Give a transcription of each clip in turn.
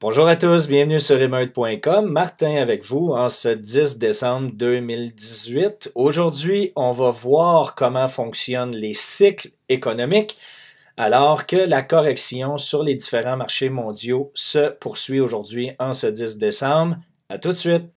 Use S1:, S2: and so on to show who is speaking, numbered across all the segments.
S1: Bonjour à tous, bienvenue sur remote.com. Martin avec vous en ce 10 décembre 2018. Aujourd'hui, on va voir comment fonctionnent les cycles économiques alors que la correction sur les différents marchés mondiaux se poursuit aujourd'hui en ce 10 décembre. À tout de suite.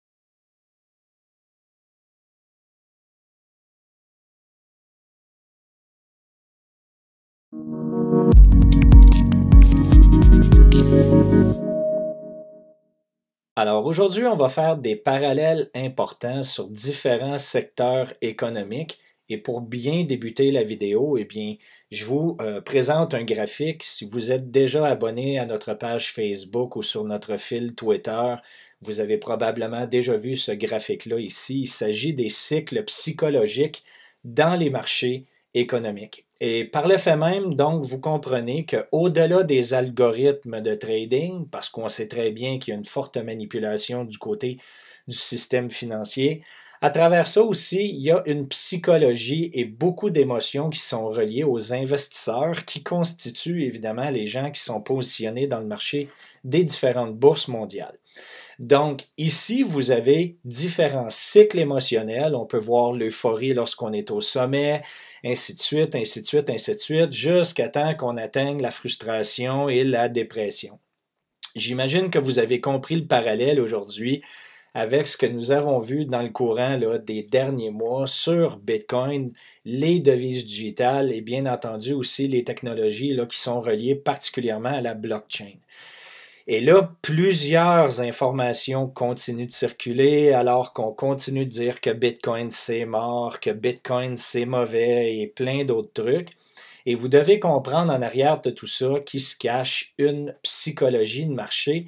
S1: Alors aujourd'hui, on va faire des parallèles importants sur différents secteurs économiques. Et pour bien débuter la vidéo, eh bien, je vous euh, présente un graphique. Si vous êtes déjà abonné à notre page Facebook ou sur notre fil Twitter, vous avez probablement déjà vu ce graphique-là ici. Il s'agit des cycles psychologiques dans les marchés économiques. Et par le fait même, donc, vous comprenez qu'au-delà des algorithmes de trading, parce qu'on sait très bien qu'il y a une forte manipulation du côté du système financier, à travers ça aussi, il y a une psychologie et beaucoup d'émotions qui sont reliées aux investisseurs qui constituent évidemment les gens qui sont positionnés dans le marché des différentes bourses mondiales. Donc, ici, vous avez différents cycles émotionnels. On peut voir l'euphorie lorsqu'on est au sommet, ainsi de suite, ainsi de suite, ainsi de suite, jusqu'à temps qu'on atteigne la frustration et la dépression. J'imagine que vous avez compris le parallèle aujourd'hui avec ce que nous avons vu dans le courant des derniers mois sur Bitcoin, les devises digitales et bien entendu aussi les technologies qui sont reliées particulièrement à la blockchain. Et là, plusieurs informations continuent de circuler alors qu'on continue de dire que Bitcoin c'est mort, que Bitcoin c'est mauvais et plein d'autres trucs. Et vous devez comprendre en arrière de tout ça qui se cache une psychologie de marché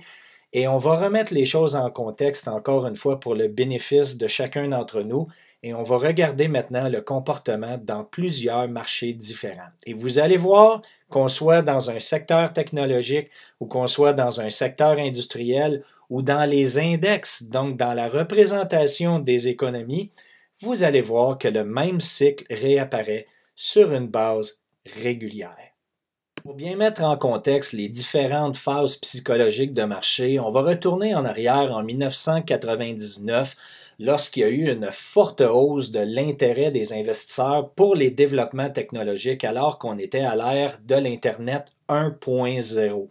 S1: et on va remettre les choses en contexte encore une fois pour le bénéfice de chacun d'entre nous et on va regarder maintenant le comportement dans plusieurs marchés différents. Et vous allez voir qu'on soit dans un secteur technologique ou qu'on soit dans un secteur industriel ou dans les index, donc dans la représentation des économies, vous allez voir que le même cycle réapparaît sur une base régulière. Pour bien mettre en contexte les différentes phases psychologiques de marché, on va retourner en arrière en 1999 lorsqu'il y a eu une forte hausse de l'intérêt des investisseurs pour les développements technologiques alors qu'on était à l'ère de l'Internet 1.0.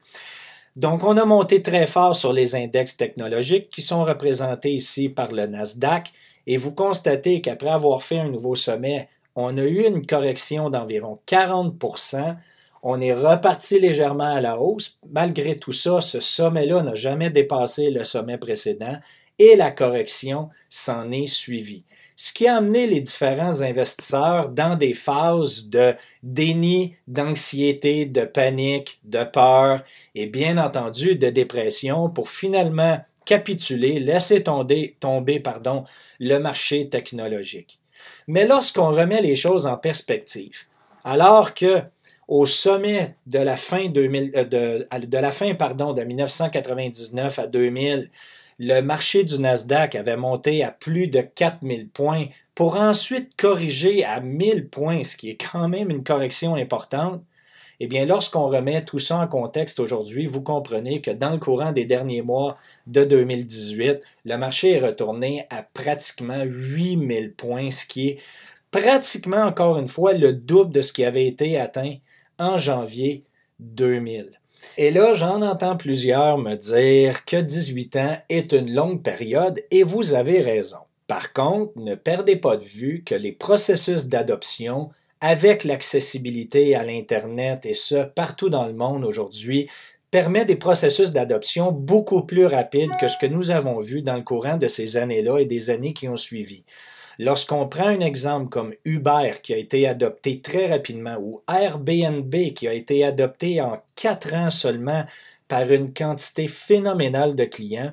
S1: Donc, on a monté très fort sur les index technologiques qui sont représentés ici par le Nasdaq et vous constatez qu'après avoir fait un nouveau sommet, on a eu une correction d'environ 40 on est reparti légèrement à la hausse. Malgré tout ça, ce sommet-là n'a jamais dépassé le sommet précédent et la correction s'en est suivie. Ce qui a amené les différents investisseurs dans des phases de déni, d'anxiété, de panique, de peur et bien entendu de dépression pour finalement capituler, laisser tomber, tomber pardon, le marché technologique. Mais lorsqu'on remet les choses en perspective, alors que au sommet de la fin, euh, de, la fin pardon, de 1999 à 2000, le marché du Nasdaq avait monté à plus de 4000 points pour ensuite corriger à 1000 points, ce qui est quand même une correction importante. Eh bien, lorsqu'on remet tout ça en contexte aujourd'hui, vous comprenez que dans le courant des derniers mois de 2018, le marché est retourné à pratiquement 8000 points, ce qui est pratiquement encore une fois le double de ce qui avait été atteint en janvier 2000. Et là, j'en entends plusieurs me dire que 18 ans est une longue période et vous avez raison. Par contre, ne perdez pas de vue que les processus d'adoption avec l'accessibilité à l'Internet et ce partout dans le monde aujourd'hui permet des processus d'adoption beaucoup plus rapides que ce que nous avons vu dans le courant de ces années-là et des années qui ont suivi. Lorsqu'on prend un exemple comme Uber qui a été adopté très rapidement ou Airbnb qui a été adopté en quatre ans seulement par une quantité phénoménale de clients,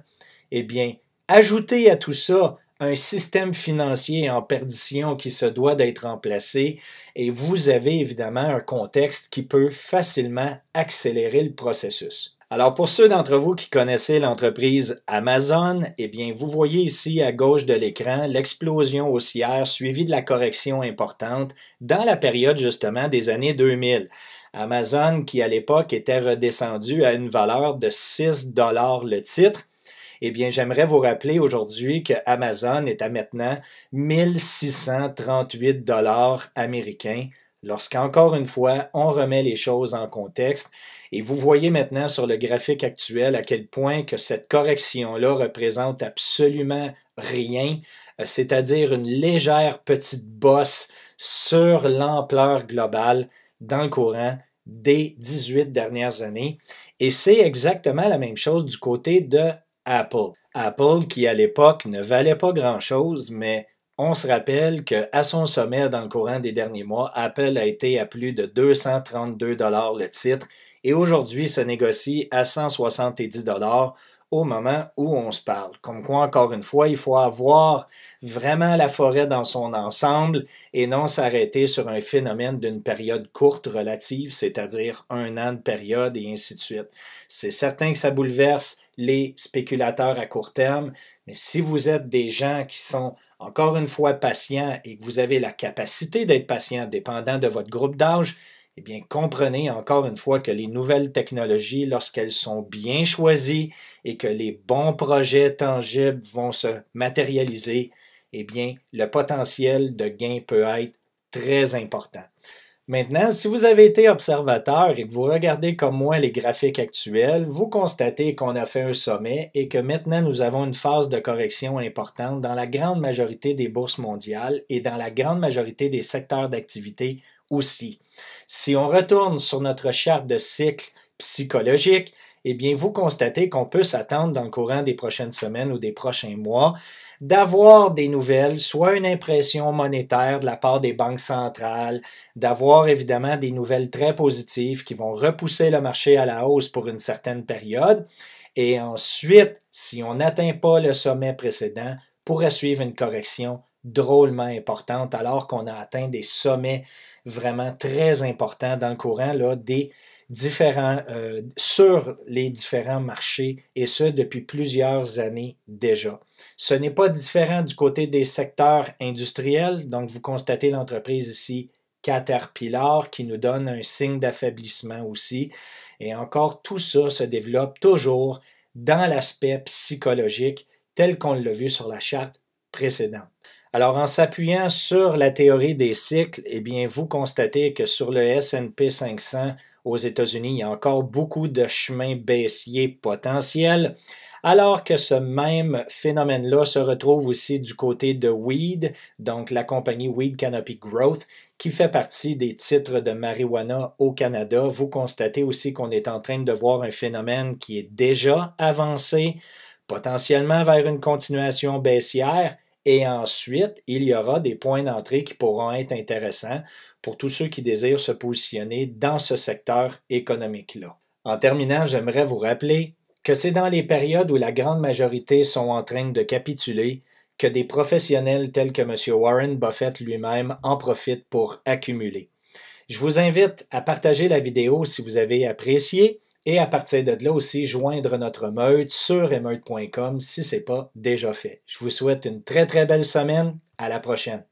S1: eh bien, ajoutez à tout ça un système financier en perdition qui se doit d'être remplacé et vous avez évidemment un contexte qui peut facilement accélérer le processus. Alors pour ceux d'entre vous qui connaissez l'entreprise Amazon, eh bien vous voyez ici à gauche de l'écran l'explosion haussière suivie de la correction importante dans la période justement des années 2000. Amazon qui à l'époque était redescendu à une valeur de 6 dollars le titre. Eh bien, j'aimerais vous rappeler aujourd'hui que Amazon est à maintenant 1638 dollars américains lorsqu'encore une fois, on remet les choses en contexte. Et vous voyez maintenant sur le graphique actuel à quel point que cette correction-là représente absolument rien, euh, c'est-à-dire une légère petite bosse sur l'ampleur globale dans le courant des 18 dernières années. Et c'est exactement la même chose du côté de Apple. Apple qui à l'époque ne valait pas grand-chose, mais on se rappelle qu'à son sommet dans le courant des derniers mois, Apple a été à plus de 232 dollars le titre et aujourd'hui se négocie à 170 dollars au moment où on se parle. Comme quoi, encore une fois, il faut avoir vraiment la forêt dans son ensemble et non s'arrêter sur un phénomène d'une période courte relative, c'est-à-dire un an de période et ainsi de suite. C'est certain que ça bouleverse les spéculateurs à court terme, mais si vous êtes des gens qui sont encore une fois patient et que vous avez la capacité d'être patient dépendant de votre groupe d'âge, eh bien, comprenez encore une fois que les nouvelles technologies, lorsqu'elles sont bien choisies et que les bons projets tangibles vont se matérialiser, eh bien, le potentiel de gain peut être très important. Maintenant, si vous avez été observateur et que vous regardez comme moi les graphiques actuels, vous constatez qu'on a fait un sommet et que maintenant nous avons une phase de correction importante dans la grande majorité des bourses mondiales et dans la grande majorité des secteurs d'activité aussi. Si on retourne sur notre charte de cycle psychologique, eh bien, vous constatez qu'on peut s'attendre dans le courant des prochaines semaines ou des prochains mois d'avoir des nouvelles, soit une impression monétaire de la part des banques centrales, d'avoir évidemment des nouvelles très positives qui vont repousser le marché à la hausse pour une certaine période. Et ensuite, si on n'atteint pas le sommet précédent, pourrait suivre une correction drôlement importante alors qu'on a atteint des sommets vraiment très importants dans le courant des différents, euh, sur les différents marchés et ce depuis plusieurs années déjà. Ce n'est pas différent du côté des secteurs industriels, donc vous constatez l'entreprise ici Caterpillar qui nous donne un signe d'affaiblissement aussi. Et encore, tout ça se développe toujours dans l'aspect psychologique tel qu'on l'a vu sur la charte précédente. Alors, en s'appuyant sur la théorie des cycles, eh bien, vous constatez que sur le S&P 500 aux États-Unis, il y a encore beaucoup de chemins baissiers potentiels, alors que ce même phénomène-là se retrouve aussi du côté de Weed, donc la compagnie Weed Canopy Growth, qui fait partie des titres de marijuana au Canada. Vous constatez aussi qu'on est en train de voir un phénomène qui est déjà avancé, potentiellement vers une continuation baissière, et ensuite, il y aura des points d'entrée qui pourront être intéressants pour tous ceux qui désirent se positionner dans ce secteur économique-là. En terminant, j'aimerais vous rappeler que c'est dans les périodes où la grande majorité sont en train de capituler que des professionnels tels que M. Warren Buffett lui-même en profitent pour accumuler. Je vous invite à partager la vidéo si vous avez apprécié et à partir de là aussi joindre notre meute sur émeute.com si ce n'est pas déjà fait. Je vous souhaite une très très belle semaine. À la prochaine.